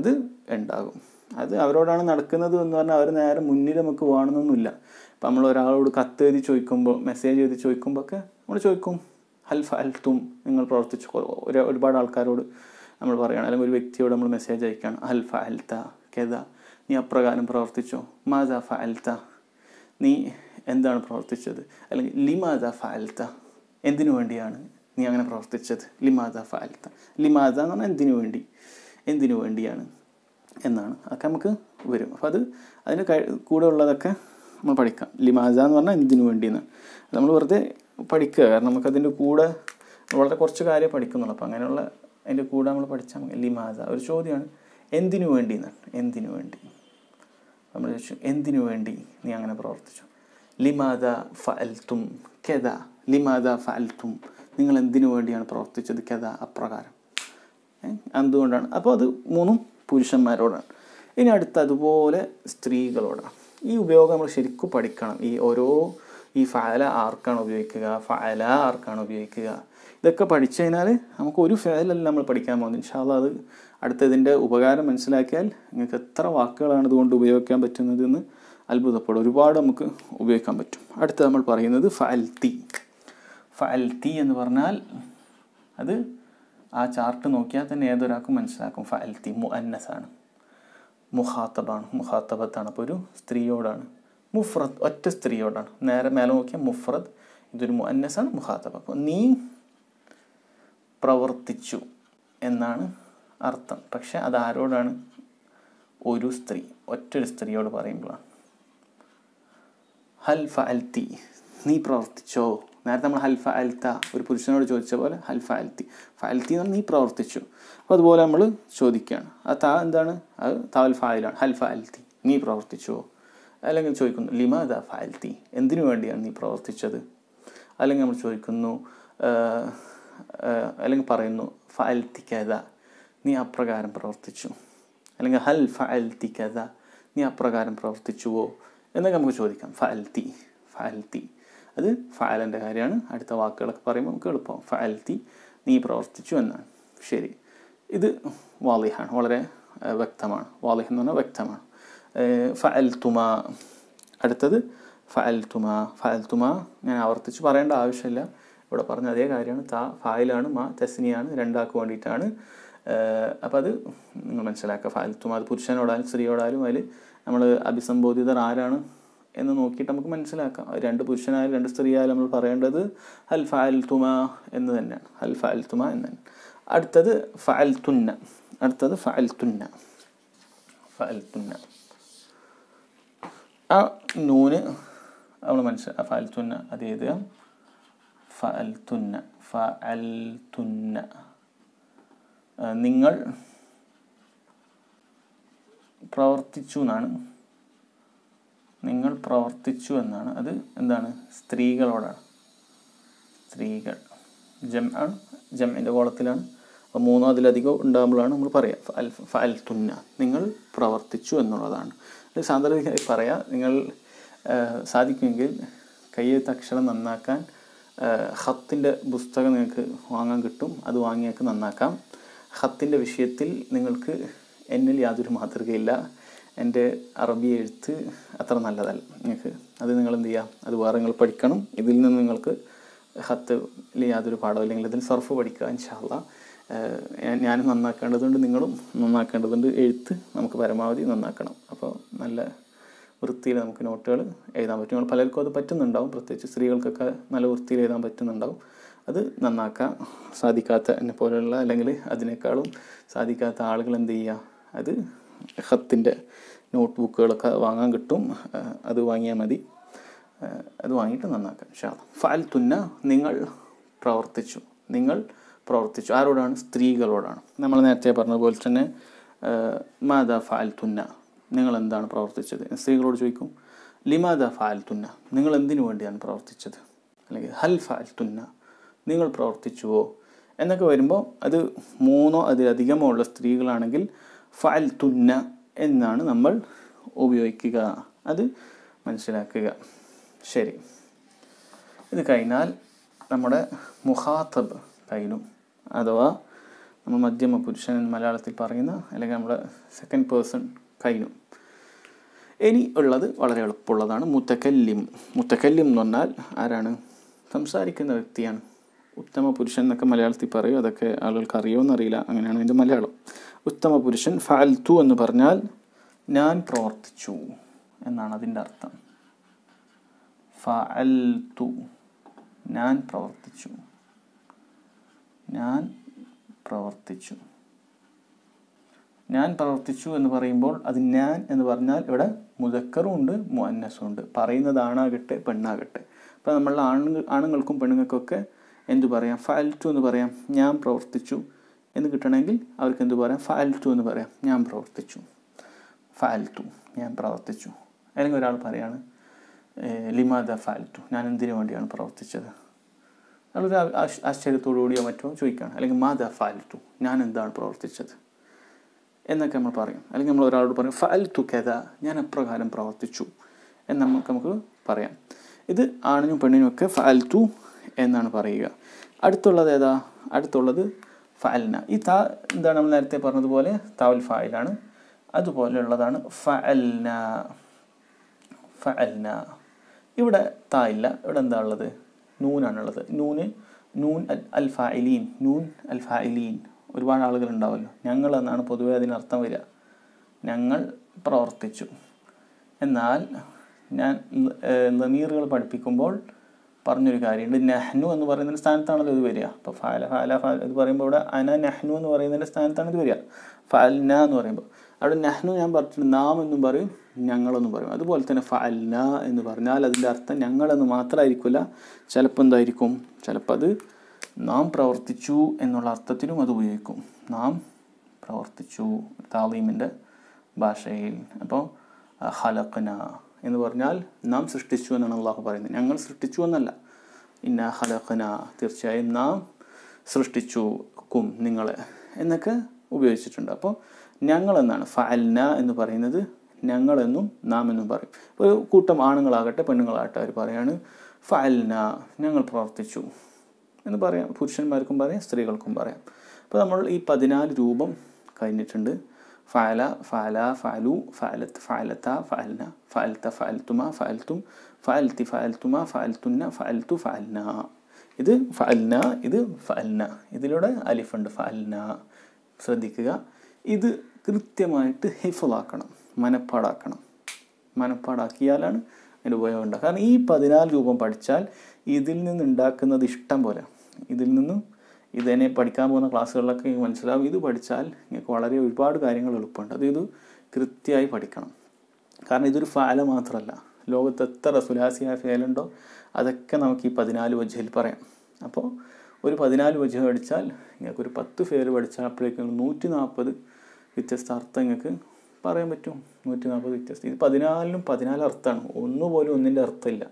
അത് ഉണ്ടാകും അത് അവരോടാണ് നടക്കുന്നത് എന്ന് പറഞ്ഞാൽ അവർ നേരെ മുന്നിൽ നമുക്ക് പോകണമെന്നൊന്നുമില്ല ഇപ്പം നമ്മൾ ഒരാളോട് കത്ത് എഴുതി ചോദിക്കുമ്പോൾ മെസ്സേജ് എഴുതി ചോദിക്കുമ്പോൾ ഒക്കെ നമ്മൾ ചോദിക്കും ഹൽ ഫൽത്തും നിങ്ങൾ പ്രവർത്തിച്ചു ഒരു ഒരുപാട് ആൾക്കാരോട് നമ്മൾ പറയുകയാണ് അല്ലെങ്കിൽ ഒരു വ്യക്തിയോട് നമ്മൾ മെസ്സേജ് അയക്കുകയാണ് ഹൽ ഫൽത്ത കെത നീ അപ്രകാരം പ്രവർത്തിച്ചോ മാദ ഫൽത്ത നീ എന്താണ് പ്രവർത്തിച്ചത് അല്ലെങ്കിൽ ലിമാദ ഫൽത്ത എന്തിനു വേണ്ടിയാണ് നീ അങ്ങനെ പ്രവർത്തിച്ചത് ലിമാദ ഫാൽത്ത ലിമാദ എന്ന് പറഞ്ഞാൽ എന്തിനു വേണ്ടി എന്തിനു വേണ്ടിയാണ് എന്നാണ് അതൊക്കെ നമുക്ക് വരും അപ്പോൾ അത് അതിന് കൂടെ ഉള്ളതൊക്കെ നമ്മൾ പഠിക്കാം ലിമാദ എന്ന് പറഞ്ഞാൽ എന്തിനു വേണ്ടിയെന്നാണ് നമ്മൾ വെറുതെ പഠിക്കുക കാരണം നമുക്കതിൻ്റെ കൂടെ വളരെ കുറച്ച് കാര്യം പഠിക്കുന്നുള്ളൂ അപ്പോൾ അങ്ങനെയുള്ള അതിൻ്റെ കൂടെ നമ്മൾ പഠിച്ചാൽ മതി ലിമാസ ഒരു ചോദ്യമാണ് എന്തിനു വേണ്ടി എന്നാണ് എന്തിനു വേണ്ടി നമ്മൾ ചോദിച്ചു എന്തിനു വേണ്ടി നീ അങ്ങനെ പ്രവർത്തിച്ചു ലിമാദ ഫൽത്തും കെത ലിമാദ ഫൽത്തും നിങ്ങൾ എന്തിനു വേണ്ടിയാണ് പ്രവർത്തിച്ചത് കെത അപ്രകാരം എന്തുകൊണ്ടാണ് അപ്പോൾ അത് മൂന്നും പുരുഷന്മാരോടാണ് ഇനി അടുത്ത അതുപോലെ സ്ത്രീകളോടാണ് ഈ ഉപയോഗം നമ്മൾ ശരിക്കും പഠിക്കണം ഈ ഓരോ ഈ ഫഅല ആർക്കാണ് ഉപയോഗിക്കുക ഫഅല ആർക്കാണ് ഉപയോഗിക്കുക ഇതൊക്കെ പഠിച്ചു കഴിഞ്ഞാൽ നമുക്ക് ഒരു ഫേലല്ല നമ്മൾ പഠിക്കാൻ പോകുന്നത് ഇൻഷാല്ല അത് അടുത്തതിൻ്റെ ഉപകാരം മനസ്സിലാക്കിയാൽ നിങ്ങൾക്ക് എത്ര വാക്കുകളാണ് ഇതുകൊണ്ട് ഉപയോഗിക്കാൻ പറ്റുന്നതെന്ന് അത്ഭുതപ്പെടും ഒരുപാട് നമുക്ക് ഉപയോഗിക്കാൻ പറ്റും അടുത്ത നമ്മൾ പറയുന്നത് ഫൽത്തി ഫൽത്തി എന്ന് പറഞ്ഞാൽ അത് ആ ചാർട്ട് നോക്കിയാൽ തന്നെ ഏതൊരാൾക്കും മനസ്സിലാക്കും ഫൽത്തി മുഅന്നസാണ് മുഹാത്തബാണ് മുഹാത്തബത്താണ് അപ്പോൾ ഒരു സ്ത്രീയോടാണ് മുഫ്രദ് ഒറ്റ സ്ത്രീയോടാണ് നേരെ മേലെ നോക്കിയാൽ മുഫ്രദ് ഇതൊരു മുഅന്നസാണ് മുഹാത്തബ് അപ്പോൾ നീ പ്രവർത്തിച്ചു എന്നാണ് അർത്ഥം അത് അതാരോടാണ് ഒരു സ്ത്രീ ഒറ്റൊരു സ്ത്രീയോട് പറയുമ്പോഴാണ് ഹൽഫ അൽത്തി നീ പ്രവർത്തിച്ചോ നേരത്തെ നമ്മൾ ഹൽഫ അൽത്ത ഒരു പുരുഷനോട് ചോദിച്ച പോലെ ഹൽഫ അൽത്തി ഫൽത്തി എന്ന് നീ പ്രവർത്തിച്ചു അപ്പോൾ അതുപോലെ നമ്മൾ ചോദിക്കുകയാണ് ആ താ എന്താണ് അത് താൽ ഫായിലാണ് ഹൽഫ അൽത്തി നീ പ്രവർത്തിച്ചോ അല്ലെങ്കിൽ ചോദിക്കുന്നു ലിമാദ ഫാൽത്തി എന്തിനു വേണ്ടിയാണ് നീ പ്രവർത്തിച്ചത് അല്ലെങ്കിൽ നമ്മൾ ചോദിക്കുന്നു അല്ലെങ്കിൽ പറയുന്നു ഫാൽത്തിക്കത നീ അപ്രകാരം പ്രവർത്തിച്ചു അല്ലെങ്കിൽ ഹൽ ഫാൽത്തിക്കത നീ അപ്രകാരം പ്രവർത്തിച്ചുവോ എന്നൊക്കെ നമുക്ക് ചോദിക്കാം ഫാൽത്തി ഫാൽത്തി അത് ഫാലൻ്റെ കാര്യമാണ് അടുത്ത വാക്കുകളൊക്കെ പറയുമ്പോൾ നമുക്ക് എളുപ്പം ഫാൽത്തി നീ പ്രവർത്തിച്ചു എന്നാണ് ശരി ഇത് വാലിഹാണ് വളരെ വ്യക്തമാണ് വാലിഹ് എന്ന് പറഞ്ഞാൽ വ്യക്തമാണ് ഫഅൽത്തുമ അടുത്തത് ഫഅൽത്തുമ ഫഅൽത്തുമ ഞാൻ ആവർത്തിച്ച് പറയേണ്ട ആവശ്യമില്ല ഇവിടെ പറഞ്ഞ അതേ കാര്യമാണ് താ ഫായിലാണ് മാ തെസ്നിയാണ് രണ്ടാൾക്ക് വേണ്ടിയിട്ടാണ് അപ്പോൾ അത് നിങ്ങൾ മനസ്സിലാക്കുക ഫാൽത്തും അത് പുരുഷനോടായാലും സ്ത്രീയോടായാലും അതിൽ നമ്മൾ അഭിസംബോധിതർ ആരാണ് എന്ന് നോക്കിയിട്ട് നമുക്ക് മനസ്സിലാക്കാം രണ്ട് പുരുഷനായാലും രണ്ട് സ്ത്രീയായാലും നമ്മൾ പറയേണ്ടത് ഹൽ ഫാൽത്തുമ എന്ന് തന്നെയാണ് ഹൽ ഫാൽത്തുമ എന്ന് തന്നെ അടുത്തത് ഫാൽത്തുന്ന അടുത്തത് ഫാൽത്തുന്ന ഫാൽത്തുന്ന ആ നൂന് നമ്മൾ ഫ അൽത്തുന്ന അത് എഴുതുക ഫ അൽത്തുന്ന നിങ്ങൾ പ്രവർത്തിച്ചു എന്നാണ് നിങ്ങൾ പ്രവർത്തിച്ചു എന്നാണ് അത് എന്താണ് സ്ത്രീകളോടാണ് സ്ത്രീകൾ ജം ആണ് ജമ്മിൻ്റെ കോളത്തിലാണ് അപ്പോൾ മൂന്നോ അതിലധികം ഉണ്ടാകുമ്പോഴാണ് നമ്മൾ പറയുക തുന്ന നിങ്ങൾ പ്രവർത്തിച്ചു എന്നുള്ളതാണ് സാന്ദർഭികമായി പറയാം നിങ്ങൾ സാധിക്കുമെങ്കിൽ കയ്യെഴുത്ത് അക്ഷരം നന്നാക്കാൻ ഹത്തിൻ്റെ പുസ്തകം നിങ്ങൾക്ക് വാങ്ങാൻ കിട്ടും അത് വാങ്ങിയൊക്കെ നന്നാക്കാം ഹത്തിൻ്റെ വിഷയത്തിൽ നിങ്ങൾക്ക് എന്നിൽ യാതൊരു മാതൃകയില്ല എൻ്റെ അറബി എഴുത്ത് അത്ര നല്ലതല്ല നിങ്ങൾക്ക് അത് നിങ്ങൾ എന്ത് ചെയ്യുക അത് വേറെ നിങ്ങൾ പഠിക്കണം ഇതിൽ നിന്ന് നിങ്ങൾക്ക് ഹത്തിൽ യാതൊരു പാഠം അല്ലെങ്കിൽ ഇതിൽ സർഫ് പഠിക്കുക ഇൻഷാല്ല ഞാൻ നന്നാക്കേണ്ടതുണ്ട് നിങ്ങളും നന്നാക്കേണ്ടതുണ്ട് എഴുത്ത് നമുക്ക് പരമാവധി നന്നാക്കണം അപ്പോൾ നല്ല വൃത്തിയിൽ നമുക്ക് നോട്ടുകൾ എഴുതാൻ പറ്റും നമ്മൾ പലർക്കും അത് പറ്റുന്നുണ്ടാവും പ്രത്യേകിച്ച് സ്ത്രീകൾക്കൊക്കെ നല്ല വൃത്തിയിൽ എഴുതാൻ പറ്റുന്നുണ്ടാവും അത് നന്നാക്കാൻ സാധിക്കാത്ത എന്നെ പോലെയുള്ള അല്ലെങ്കിൽ അതിനേക്കാളും സാധിക്കാത്ത ആളുകൾ എന്ത് ചെയ്യുക അത് ഹത്തിൻ്റെ നോട്ട് ബുക്കുകളൊക്കെ വാങ്ങാൻ കിട്ടും അത് വാങ്ങിയാൽ മതി അത് വാങ്ങിയിട്ട് നന്നാക്കാം ഷാ ഫാൽ തുന്ന നിങ്ങൾ പ്രവർത്തിച്ചു നിങ്ങൾ പ്രവർത്തിച്ചു ആരോടാണ് സ്ത്രീകളോടാണ് നമ്മൾ നേരത്തെ പറഞ്ഞതുപോലെ തന്നെ ഫാൽ തുന്ന നിങ്ങൾ എന്താണ് പ്രവർത്തിച്ചത് സ്ത്രീകളോട് ചോദിക്കും ലിമാദ തുന്ന നിങ്ങൾ എന്തിനു വേണ്ടിയാണ് പ്രവർത്തിച്ചത് അല്ലെങ്കിൽ ഹൽ തുന്ന നിങ്ങൾ പ്രവർത്തിച്ചുവോ എന്നൊക്കെ വരുമ്പോൾ അത് മൂന്നോ അതിലധികമോ ഉള്ള സ്ത്രീകളാണെങ്കിൽ തുന്ന എന്നാണ് നമ്മൾ ഉപയോഗിക്കുക അത് മനസ്സിലാക്കുക ശരി ഇത് കഴിഞ്ഞാൽ നമ്മുടെ മുഹാത്തബ് കഴിഞ്ഞു അഥവാ നമ്മൾ മധ്യമ പുരുഷൻ എന്ന് മലയാളത്തിൽ പറയുന്ന അല്ലെങ്കിൽ നമ്മുടെ സെക്കൻഡ് പേഴ്സൺ കഴിഞ്ഞു ഇനി ഉള്ളത് വളരെ എളുപ്പമുള്ളതാണ് മുത്തക്കല്ലിം മുത്തക്കല്ലിം എന്ന് പറഞ്ഞാൽ ആരാണ് സംസാരിക്കുന്ന വ്യക്തിയാണ് ഉത്തമ പുരുഷൻ എന്നൊക്കെ മലയാളത്തിൽ പറയും അതൊക്കെ ആളുകൾക്ക് അറിയുമെന്നറിയില്ല അങ്ങനെയാണ് അതിൻ്റെ മലയാളം ഉത്തമ പുരുഷൻ ഫാൽത്തു എന്ന് പറഞ്ഞാൽ ഞാൻ പ്രവർത്തിച്ചു എന്നാണ് അതിൻ്റെ അർത്ഥം ഫാൽത്തു ഞാൻ പ്രവർത്തിച്ചു ഞാൻ പ്രവർത്തിച്ചു ഞാൻ പ്രവർത്തിച്ചു എന്ന് പറയുമ്പോൾ അത് ഞാൻ എന്ന് പറഞ്ഞാൽ ഇവിടെ മുതക്കറും ഉണ്ട് മുഅന്നസും ഉണ്ട് ആണാകട്ടെ പെണ്ണാകട്ടെ അപ്പോൾ നമ്മൾ ആണുങ്ങൾ ആണുങ്ങൾക്കും പെണ്ണുങ്ങൾക്കൊക്കെ എന്തു പറയാം ടു എന്ന് പറയാം ഞാൻ പ്രവർത്തിച്ചു എന്ന് കിട്ടണമെങ്കിൽ അവർക്ക് എന്തു പറയാം ടു എന്ന് പറയാം ഞാൻ പ്രവർത്തിച്ചു ടു ഞാൻ പ്രവർത്തിച്ചു അല്ലെങ്കിൽ ഒരാൾ പറയാണ് ലിമാദ ടു ഞാൻ എന്തിനു വേണ്ടിയാണ് പ്രവർത്തിച്ചത് എന്നുള്ളൊരു ആശ്ചര്യത്തോടുകൂടിയോ മറ്റോ ചോദിക്കുകയാണ് അല്ലെങ്കിൽ മാത ഫാൽത്തു ഞാൻ എന്താണ് പ്രവർത്തിച്ചത് എന്നൊക്കെ നമ്മൾ പറയും അല്ലെങ്കിൽ നമ്മൾ ഒരാളോട് പറയും ഫാൽത്തു കഥ ഞാൻ എപ്രകാരം പ്രവർത്തിച്ചു എന്ന് നമുക്ക് നമുക്ക് പറയാം ഇത് ആണിനും പെണ്ണിനും ഒക്കെ ഫാൽത്തു എന്നാണ് പറയുക അടുത്തുള്ളത് ഏതാ അടുത്തുള്ളത് ഫഅൽന ഈ താ എന്താണ് നമ്മൾ നേരത്തെ പറഞ്ഞതുപോലെ താവൽ ഫായിലാണ് അതുപോലെയുള്ളതാണ് ഫഅൽന ഫഅൽന ഇവിടെ താ ഇല്ല ഇവിടെ എന്താ ഉള്ളത് നൂനാണുള്ളത് നൂന് നൂൻ അൽ നൂൻ അൽ ഒരുപാട് ആളുകൾ ഉണ്ടാവുമല്ലോ ഞങ്ങൾ എന്നാണ് പൊതുവെ അതിനർത്ഥം വരിക ഞങ്ങൾ പ്രവർത്തിച്ചു എന്നാൽ ഞാൻ ലമീറുകൾ പഠിപ്പിക്കുമ്പോൾ പറഞ്ഞൊരു കാര്യമുണ്ട് നെഹ്നു എന്ന് പറയുന്നതിൻ്റെ സ്ഥാനത്താണല്ലോ ഇത് വരിക അപ്പോൾ ഫാല ഫാല ഫാല ഇത് പറയുമ്പോൾ ഇവിടെ അന നെഹ്നു എന്ന് പറയുന്നതിൻ്റെ സ്ഥാനത്താണ് ഇത് വരിക ഫാൽന എന്ന് പറയുമ്പോൾ അവിടെ നഹ്നു ഞാൻ പറഞ്ഞിട്ടുണ്ട് നാം എന്നും പറയും ഞങ്ങളെന്നും പറയും അതുപോലെ തന്നെ ഫഅൽന എന്ന് പറഞ്ഞാൽ അതിൻ്റെ അർത്ഥം ഞങ്ങളെന്ന് മാത്രമായിരിക്കില്ല ചിലപ്പോൾ എന്തായിരിക്കും ചിലപ്പോൾ അത് നാം പ്രവർത്തിച്ചു എന്നുള്ള അർത്ഥത്തിലും അത് ഉപയോഗിക്കും നാം പ്രവർത്തിച്ചു താലീമിൻ്റെ ഭാഷയിൽ അപ്പോൾ ഹലക്കന എന്ന് പറഞ്ഞാൽ നാം സൃഷ്ടിച്ചു എന്നാണ് അള്ളാഹു പറയുന്നത് ഞങ്ങൾ സൃഷ്ടിച്ചു എന്നല്ല ഇന്ന ഹലക്കന തീർച്ചയായും നാം സൃഷ്ടിച്ചു കും നിങ്ങളെ എന്നൊക്കെ ഉപയോഗിച്ചിട്ടുണ്ട് അപ്പോൾ ഞങ്ങൾ എന്നാണ് ഫഅൽന എന്ന് പറയുന്നത് ഞങ്ങളെന്നും നാം എന്നും പറയും ഒരു കൂട്ടം ആണുങ്ങളാകട്ടെ പെണ്ണുങ്ങളാകട്ടെ അവർ പറയാണ് ഫഅൽന ഞങ്ങൾ പ്രവർത്തിച്ചു എന്ന് പറയാം പുരുഷന്മാർക്കും പറയാം സ്ത്രീകൾക്കും പറയാം അപ്പോൾ നമ്മൾ ഈ പതിനാല് രൂപം കഴിഞ്ഞിട്ടുണ്ട് ഫാല ഫാല ഫാലു ഫാലത്ത് ഫാലത്ത ഫാൽന ഫാൽത്ത ഫാൽത്തുമ ഫാൽത്തും ഫാൽത്തി ഫാൽത്തുമ ഫാൽത്തുന്ന ഫാൽത്തു ഫാൽന ഇത് ഫാൽന ഇത് ഫാൽന ഇതിലൂടെ അലിഫുണ്ട് ഫാൽന ശ്രദ്ധിക്കുക ഇത് കൃത്യമായിട്ട് ഹിഫലാക്കണം മനപ്പാടാക്കണം മനപ്പാടാക്കിയാലാണ് അതിൻ്റെ ഉപയോഗം ഉണ്ടാകുക കാരണം ഈ പതിനാല് രൂപം പഠിച്ചാൽ ഇതിൽ നിന്ന് ഉണ്ടാക്കുന്നത് ഇഷ്ടം പോലെ ഇതിൽ നിന്നും ഇതിനെ പഠിക്കാൻ പോകുന്ന ക്ലാസ്സുകളിലൊക്കെ മനസ്സിലാവും ഇത് പഠിച്ചാൽ നിങ്ങൾക്ക് വളരെ ഒരുപാട് കാര്യങ്ങൾ എളുപ്പമുണ്ട് അത് ഇത് കൃത്യമായി പഠിക്കണം കാരണം ഇതൊരു ഫാല മാത്രമല്ല ലോകത്ത് എത്ര സുലാസിയായ ഫേലുണ്ടോ അതൊക്കെ നമുക്ക് ഈ പതിനാല് വജയിൽ പറയാം അപ്പോൾ ഒരു പതിനാല് വജ പഠിച്ചാൽ നിങ്ങൾക്ക് ഒരു പത്ത് ഫേല് പഠിച്ചാൽ അപ്പോഴേക്കും നൂറ്റി നാൽപ്പത് വ്യത്യസ്ത അർത്ഥം നിങ്ങൾക്ക് പറയാൻ പറ്റും നൂറ്റി നാൽപ്പത് വ്യത്യസ്ത ഇത് പതിനാലിനും പതിനാല് അർത്ഥമാണ് ഒന്നുപോലും ഒന്നിൻ്റെ അർത്ഥമില്ല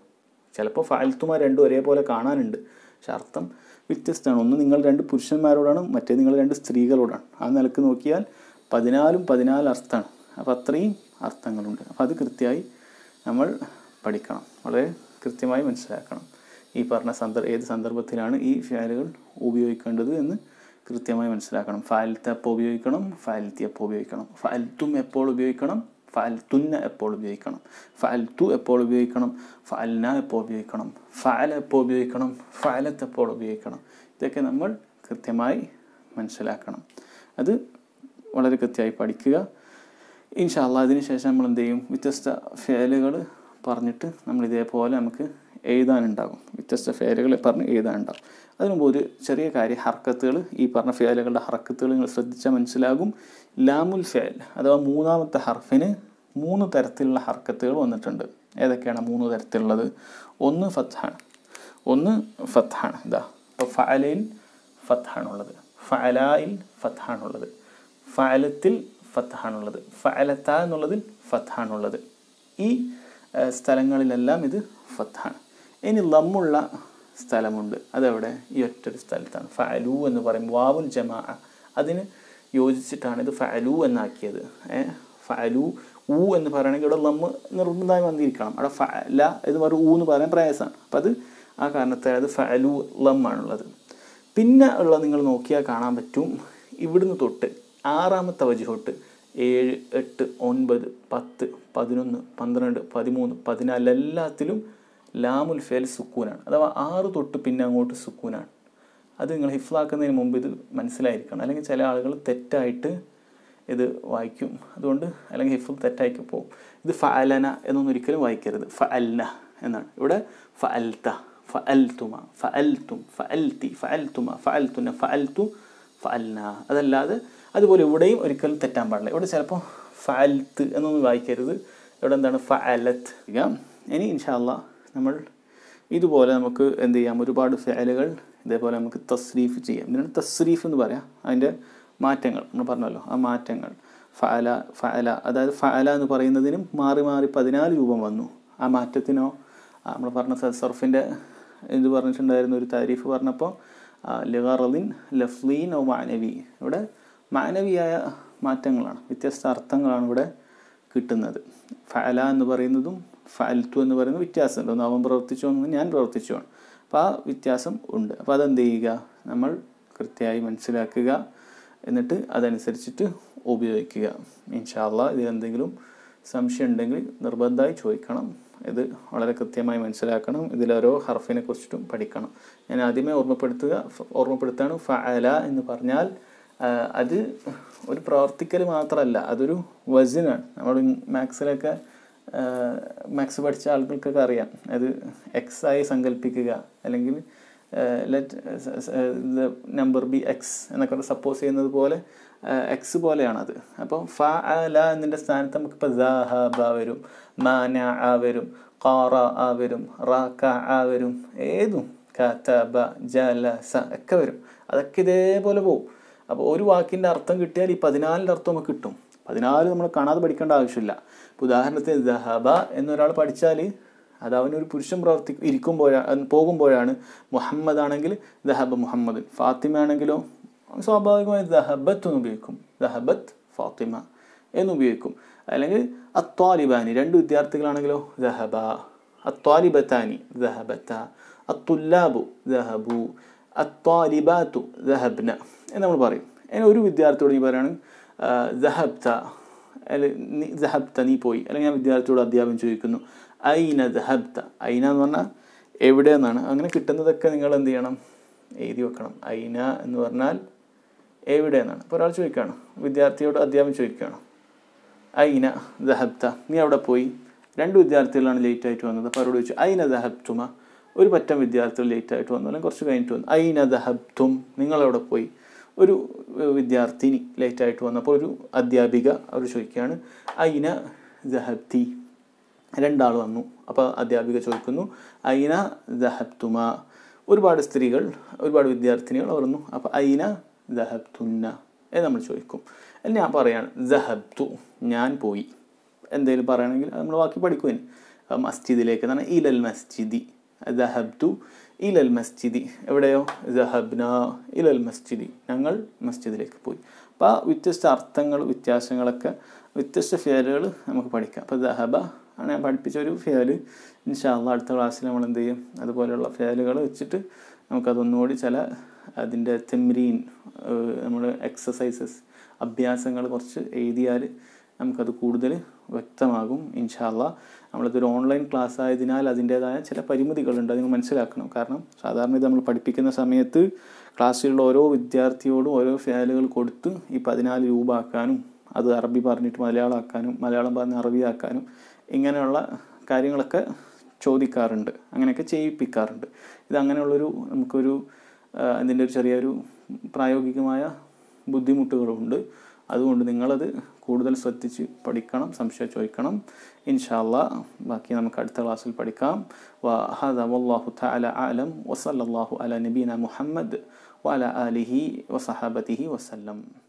ചിലപ്പോൾ ഫാൽത്തുമാർ രണ്ടും ഒരേപോലെ കാണാനുണ്ട് പക്ഷെ അർത്ഥം വ്യത്യസ്തമാണ് ഒന്ന് നിങ്ങൾ രണ്ട് പുരുഷന്മാരോടാണ് മറ്റേ നിങ്ങൾ രണ്ട് സ്ത്രീകളോടാണ് ആ നിലക്ക് നോക്കിയാൽ പതിനാലും പതിനാല് അർത്ഥമാണ് അപ്പോൾ അത്രയും അർത്ഥങ്ങളുണ്ട് അപ്പോൾ അത് കൃത്യമായി നമ്മൾ പഠിക്കണം വളരെ കൃത്യമായി മനസ്സിലാക്കണം ഈ പറഞ്ഞ സന്ദർ ഏത് സന്ദർഭത്തിലാണ് ഈ ഫാലുകൾ ഉപയോഗിക്കേണ്ടത് എന്ന് കൃത്യമായി മനസ്സിലാക്കണം ഫാൽത്ത് എപ്പോൾ ഉപയോഗിക്കണം ഫാൽത്തി എപ്പോൾ ഉപയോഗിക്കണം ഫാൽത്തും എപ്പോൾ ഉപയോഗിക്കണം ഫാൽത്തുന്ന എപ്പോൾ ഉപയോഗിക്കണം ഫാൽത്തു എപ്പോൾ ഉപയോഗിക്കണം ഫാൽന എപ്പോൾ ഉപയോഗിക്കണം ഫാല എപ്പോൾ ഉപയോഗിക്കണം ഫാലത്ത് എപ്പോൾ ഉപയോഗിക്കണം ഇതൊക്കെ നമ്മൾ കൃത്യമായി മനസ്സിലാക്കണം അത് വളരെ കൃത്യമായി പഠിക്കുക ഇൻഷാല്ല അതിനുശേഷം ശേഷം നമ്മൾ എന്ത് ചെയ്യും വ്യത്യസ്ത ഫേലുകൾ പറഞ്ഞിട്ട് നമ്മൾ ഇതേപോലെ നമുക്ക് എഴുതാനുണ്ടാകും വ്യത്യസ്ത ഫേലുകൾ പറഞ്ഞ് എഴുതാനുണ്ടാകും അതിനുമുമ്പ് ഒരു ചെറിയ കാര്യം ഹർക്കത്തുകൾ ഈ പറഞ്ഞ ഫേലുകളുടെ ഹർക്കത്തുകൾ നിങ്ങൾ ശ്രദ്ധിച്ചാൽ മനസ്സിലാകും ലാമുൽ ഫേൽ അഥവാ മൂന്നാമത്തെ ഹർഫിന് മൂന്ന് തരത്തിലുള്ള ഹർക്കത്തുകൾ വന്നിട്ടുണ്ട് ഏതൊക്കെയാണ് മൂന്ന് തരത്തിലുള്ളത് ഒന്ന് ഫത്താണ് ഒന്ന് ഫത്താണ് ഇതാ ഇപ്പോൾ ഫലയിൽ ഫത്താണുള്ളത് ഫലായിൽ ഫത്താണുള്ളത് ഫലത്തിൽ ഫത്താണുള്ളത് ഫലത്ത എന്നുള്ളതിൽ ഫത്താണുള്ളത് ഈ സ്ഥലങ്ങളിലെല്ലാം ഇത് ഫത്താണ് ഇനി ലമ്മുള്ള സ്ഥലമുണ്ട് അതെവിടെ ഈ ഒറ്റൊരു സ്ഥലത്താണ് ഫലു എന്ന് പറയും വാവുൽ ജമാ അതിന് യോജിച്ചിട്ടാണ് ഇത് ഫലു എന്നാക്കിയത് ഏ ഫലു ഊ എന്ന് പറയുകയാണെങ്കിൽ ഇവിടെ ലമ്മ് നിർബന്ധമായി വന്നിരിക്കണം അവിടെ ഫല എന്ന് പറയും ഊ എന്ന് പറയാൻ പ്രയാസമാണ് അപ്പം അത് ആ കാരണത്താൽ അത് ഫലു ലമ്മാണുള്ളത് പിന്നെ ഉള്ള നിങ്ങൾ നോക്കിയാൽ കാണാൻ പറ്റും ഇവിടുന്ന് തൊട്ട് ആറാമത്തെ വജി തൊട്ട് ഏഴ് എട്ട് ഒൻപത് പത്ത് പതിനൊന്ന് പന്ത്രണ്ട് പതിമൂന്ന് പതിനാല് എല്ലാത്തിലും ലാമുൽ ഫേൽ സുക്കൂനാണ് അഥവാ ആറ് തൊട്ട് പിന്നെ അങ്ങോട്ട് സുക്കൂനാണ് അത് നിങ്ങൾ ഹിഫ്ലാക്കുന്നതിന് മുമ്പ് ഇത് മനസ്സിലായിരിക്കണം അല്ലെങ്കിൽ ചില ആളുകൾ തെറ്റായിട്ട് ഇത് വായിക്കും അതുകൊണ്ട് അല്ലെങ്കിൽ ഹിഫുൽ തെറ്റായി പോകും ഇത് ഫഅലന എന്നൊന്നും ഒരിക്കലും വായിക്കരുത് ഫഅൽന എന്നാണ് ഇവിടെ ഫ അൽത്തുമ ഫ ഫഅൽത്തി ഫ അൽത്തു ഫ അൽന അതല്ലാതെ അതുപോലെ ഇവിടെയും ഒരിക്കലും തെറ്റാൻ പാടില്ല ഇവിടെ ചിലപ്പോൾ അൽത്ത് എന്നൊന്നും വായിക്കരുത് ഇവിടെ എന്താണ് അലത്ത് ഇനി ഇൻഷാ നമ്മൾ ഇതുപോലെ നമുക്ക് എന്ത് ചെയ്യാം ഒരുപാട് ഫയലുകൾ ഇതേപോലെ നമുക്ക് തസ്രീഫ് ചെയ്യാം ഇതിനാണ് തസ്രീഫ് എന്ന് പറയാം അതിൻ്റെ മാറ്റങ്ങൾ നമ്മൾ പറഞ്ഞല്ലോ ആ മാറ്റങ്ങൾ ഫഅല ഫഅല അതായത് ഫഅല എന്ന് പറയുന്നതിനും മാറി മാറി പതിനാല് രൂപം വന്നു ആ മാറ്റത്തിനോ നമ്മൾ പറഞ്ഞ സൽസർഫിൻ്റെ ഇത് പറഞ്ഞിട്ടുണ്ടായിരുന്ന ഒരു താരീഫ് പറഞ്ഞപ്പോൾ ലിഗറലിൻ ലഫ്ലീൻ ഓ മാനവി ഇവിടെ മാനവിയായ മാറ്റങ്ങളാണ് വ്യത്യസ്ത അർത്ഥങ്ങളാണ് ഇവിടെ കിട്ടുന്നത് ഫഅല എന്ന് പറയുന്നതും ടു എന്ന് പറയുന്ന വ്യത്യാസമുണ്ട് ഒന്ന് അവൻ പ്രവർത്തിച്ചു ഒന്ന് ഞാൻ പ്രവർത്തിച്ചു ആണ് അപ്പോൾ ആ വ്യത്യാസം ഉണ്ട് അപ്പോൾ അതെന്ത് ചെയ്യുക നമ്മൾ കൃത്യമായി മനസ്സിലാക്കുക എന്നിട്ട് അതനുസരിച്ചിട്ട് ഉപയോഗിക്കുക ഇൻഷാല്ല ഇതിലെന്തെങ്കിലും സംശയം ഉണ്ടെങ്കിൽ നിർബന്ധമായി ചോദിക്കണം ഇത് വളരെ കൃത്യമായി മനസ്സിലാക്കണം ഇതിലോരോ ഹർഫിനെ കുറിച്ചിട്ടും പഠിക്കണം ഞാൻ ആദ്യമേ ഓർമ്മപ്പെടുത്തുക ഓർമ്മപ്പെടുത്താണ് ഫഅല എന്ന് പറഞ്ഞാൽ അത് ഒരു പ്രവർത്തിക്കൽ മാത്രമല്ല അതൊരു വജിനാണ് നമ്മൾ മാത്സിലൊക്കെ മാത്സ് പഠിച്ച ആളുകൾക്കൊക്കെ അറിയാം അത് എക്സ് ആയി സങ്കല്പിക്കുക അല്ലെങ്കിൽ let the number be x എന്നൊക്കെ സപ്പോസ് ചെയ്യുന്നത് പോലെ എക്സ് പോലെയാണത് അപ്പോൾ ഫ ല എന്നിൻ്റെ സ്ഥാനത്ത് നമുക്കിപ്പോൾ ദഹബ വരും മാന ആ വരും കാറ ആ വരും റാക്ക ആ വരും ഏതും കതബ സ ഒക്കെ വരും അതൊക്കെ ഇതേപോലെ പോവും അപ്പോൾ ഒരു വാക്കിൻ്റെ അർത്ഥം കിട്ടിയാൽ ഈ പതിനാലിൻ്റെ അർത്ഥം നമുക്ക് കിട്ടും പതിനാല് നമ്മൾ കാണാതെ പഠിക്കേണ്ട ആവശ്യമില്ല ഇപ്പോൾ ഉദാഹരണത്തിന് ദഹബ എന്നൊരാൾ പഠിച്ചാൽ അത് അവനൊരു പുരുഷൻ പ്രവർത്തി ഇരിക്കുമ്പോഴാണ് പോകുമ്പോഴാണ് മുഹമ്മദ് ആണെങ്കിൽ ദഹബ മുഹമ്മദ് ഫാത്തിമ ആണെങ്കിലോ സ്വാഭാവികമായി ദഹബത്ത് എന്ന് ഉപയോഗിക്കും ദഹബത്ത് ഫാത്തിമ എന്നുപയോഗിക്കും അല്ലെങ്കിൽ അത്വാലിബാനി രണ്ട് വിദ്യാർത്ഥികളാണെങ്കിലോ ദഹബ അത്വാലിബത്താനി ദഹബത്ത അത്തുല്ലാബു ദഹബു അത്വാലിബാത്തു ദഹബ്ന എന്ന് നമ്മൾ പറയും അതിന് ഒരു വിദ്യാർത്ഥിയോട് ഈ പറയുകയാണെങ്കിൽ ദഹബ്ത അല്ലെങ്കിൽ ദഹബ്ത നീ പോയി അല്ലെങ്കിൽ ഞാൻ വിദ്യാർത്ഥിയോട് അധ്യാപനം ചോദിക്കുന്നു ഐന ദഹബ്ത ഐന എന്ന് പറഞ്ഞാൽ എവിടെ എന്നാണ് അങ്ങനെ കിട്ടുന്നതൊക്കെ നിങ്ങൾ എന്ത് ചെയ്യണം എഴുതി വെക്കണം ഐന എന്ന് പറഞ്ഞാൽ എവിടെ എന്നാണ് ഇപ്പോൾ ഒരാൾ ചോദിക്കുകയാണ് വിദ്യാർത്ഥിയോട് അധ്യാപനം ചോദിക്കുകയാണ് ഐന ദഹബ്ത നീ അവിടെ പോയി രണ്ട് വിദ്യാർത്ഥികളാണ് ലേറ്റ് ആയിട്ട് വന്നത് അപ്പോൾ അവരോട് ചോദിച്ചു ഐന ദഹബ്തുമ ഒരു പറ്റം വിദ്യാർത്ഥികൾ ലേറ്റ് ആയിട്ട് വന്നു അല്ലെങ്കിൽ കുറച്ച് കഴിഞ്ഞിട്ട് വന്നു ഐന ദഹബ്തും നിങ്ങളവിടെ പോയി ഒരു വിദ്യാർത്ഥിനി ലേറ്റായിട്ട് വന്നപ്പോൾ ഒരു അധ്യാപിക അവർ ചോദിക്കുകയാണ് അയിന ജഹബ്തി രണ്ടാൾ വന്നു അപ്പോൾ അധ്യാപിക ചോദിക്കുന്നു അയിന ജഹബ്തുമ ഒരുപാട് സ്ത്രീകൾ ഒരുപാട് വിദ്യാർത്ഥിനികൾ വന്നു അപ്പോൾ അയിന ജഹബ്തുന്ന എന്ന് നമ്മൾ ചോദിക്കും അല്ല ഞാൻ പറയുകയാണ് ജഹബ്തു ഞാൻ പോയി എന്തെങ്കിലും പറയണമെങ്കിൽ നമ്മൾ ബാക്കി പഠിക്കുവാൻ മസ്ജിദിലേക്ക് എന്നാണ് ഇലൽ മസ്ജിദി ജഹബ്തു ഇലൽ മസ്ജിദി എവിടെയോ ജഹബ്ന ഇലൽ മസ്ജിദി ഞങ്ങൾ മസ്ജിദിലേക്ക് പോയി അപ്പോൾ ആ വ്യത്യസ്ത അർത്ഥങ്ങൾ വ്യത്യാസങ്ങളൊക്കെ വ്യത്യസ്ത ഫിയലുകൾ നമുക്ക് പഠിക്കാം അപ്പോൾ ജഹബ ആണ് ഞാൻ പഠിപ്പിച്ച ഒരു ഫിയാല് ഇൻഷാള്ള അടുത്ത ക്ലാസ്സിൽ നമ്മൾ എന്ത് ചെയ്യും അതുപോലെയുള്ള ഫിയലുകൾ വെച്ചിട്ട് നമുക്കതൊന്നുകൂടി ചില അതിൻ്റെ തെമ്രീൻ നമ്മൾ എക്സസൈസസ് അഭ്യാസങ്ങൾ കുറച്ച് എഴുതിയാൽ നമുക്കത് കൂടുതൽ വ്യക്തമാകും ഇൻഷാള്ള നമ്മളിതൊരു ഓൺലൈൻ ക്ലാസ് ആയതിനാൽ അതിൻ്റേതായ ചില പരിമിതികളുണ്ട് അത് മനസ്സിലാക്കണം കാരണം സാധാരണ ഇത് നമ്മൾ പഠിപ്പിക്കുന്ന സമയത്ത് ക്ലാസ്സിലുള്ള ഓരോ വിദ്യാർത്ഥിയോടും ഓരോ ഫയലുകൾ കൊടുത്ത് ഈ പതിനാല് രൂപ ആക്കാനും അത് അറബി പറഞ്ഞിട്ട് മലയാളം ആക്കാനും മലയാളം പറഞ്ഞ് അറബി ആക്കാനും ഇങ്ങനെയുള്ള കാര്യങ്ങളൊക്കെ ചോദിക്കാറുണ്ട് അങ്ങനെയൊക്കെ ചെയ്യിപ്പിക്കാറുണ്ട് ഇത് അങ്ങനെയുള്ളൊരു നമുക്കൊരു അതിൻ്റെ ഒരു ചെറിയൊരു പ്രായോഗികമായ ബുദ്ധിമുട്ടുകളുണ്ട് അതുകൊണ്ട് നിങ്ങളത് കൂടുതൽ ശ്രദ്ധിച്ച് പഠിക്കണം സംശയം ചോദിക്കണം ഇൻഷാല്ല ബാക്കി നമുക്ക് അടുത്ത ക്ലാസ്സിൽ പഠിക്കാം വഹദ വല്ലാഹു തല ആലം വസല്ലാഹു അല നബീന മുഹമ്മദ് വല അലിഹി വസഹാബത്തിഹി വസല്ലം